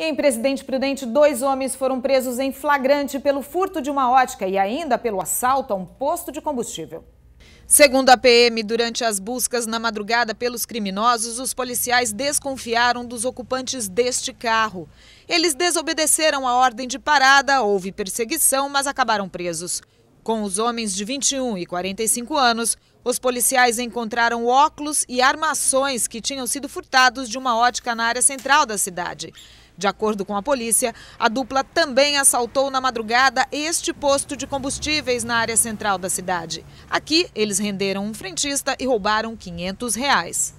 E em Presidente Prudente, dois homens foram presos em flagrante pelo furto de uma ótica e ainda pelo assalto a um posto de combustível. Segundo a PM, durante as buscas na madrugada pelos criminosos, os policiais desconfiaram dos ocupantes deste carro. Eles desobedeceram a ordem de parada, houve perseguição, mas acabaram presos. Com os homens de 21 e 45 anos, os policiais encontraram óculos e armações que tinham sido furtados de uma ótica na área central da cidade. De acordo com a polícia, a dupla também assaltou na madrugada este posto de combustíveis na área central da cidade. Aqui, eles renderam um frentista e roubaram 500 reais.